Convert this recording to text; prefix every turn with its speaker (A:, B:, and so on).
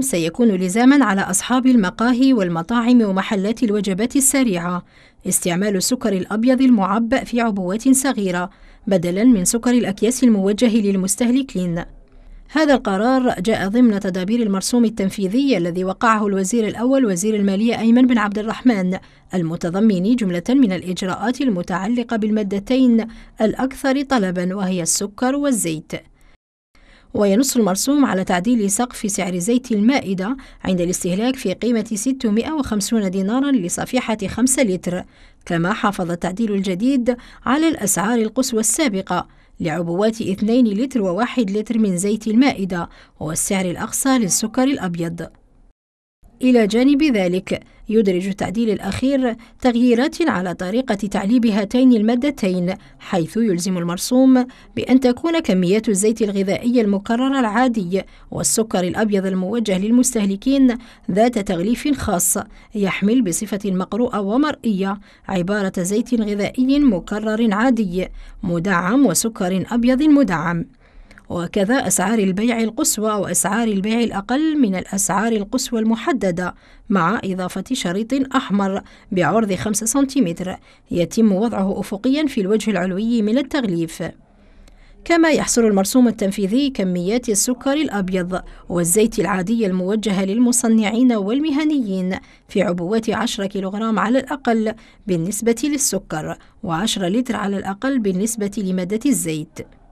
A: سيكون لزاما على أصحاب المقاهي والمطاعم ومحلات الوجبات السريعة استعمال السكر الأبيض المعبأ في عبوات صغيرة بدلا من سكر الأكياس الموجه للمستهلكين هذا القرار جاء ضمن تدابير المرسوم التنفيذي الذي وقعه الوزير الأول وزير المالية أيمن بن عبد الرحمن المتضمن جملة من الإجراءات المتعلقة بالمادتين الأكثر طلبا وهي السكر والزيت وينص المرسوم على تعديل سقف سعر زيت المائدة عند الاستهلاك في قيمة 650 دينارا لصفيحة 5 لتر كما حافظ التعديل الجديد على الأسعار القصوى السابقة لعبوات 2 لتر و1 لتر من زيت المائدة والسعر الأقصى للسكر الأبيض إلى جانب ذلك يدرج التعديل الأخير تغييرات على طريقة تعليب هاتين المادتين حيث يلزم المرسوم بأن تكون كميات الزيت الغذائي المقرر العادي والسكر الأبيض الموجه للمستهلكين ذات تغليف خاص يحمل بصفة مقروءة ومرئية عبارة زيت غذائي مكرر عادي مدعم وسكر أبيض مدعم وكذا أسعار البيع القصوى وأسعار البيع الأقل من الأسعار القصوى المحددة مع إضافة شريط أحمر بعرض 5 سنتيمتر يتم وضعه أفقيا في الوجه العلوي من التغليف كما يحصر المرسوم التنفيذي كميات السكر الأبيض والزيت العادي الموجهة للمصنعين والمهنيين في عبوات 10 كيلوغرام على الأقل بالنسبة للسكر و10 لتر على الأقل بالنسبة لمادة الزيت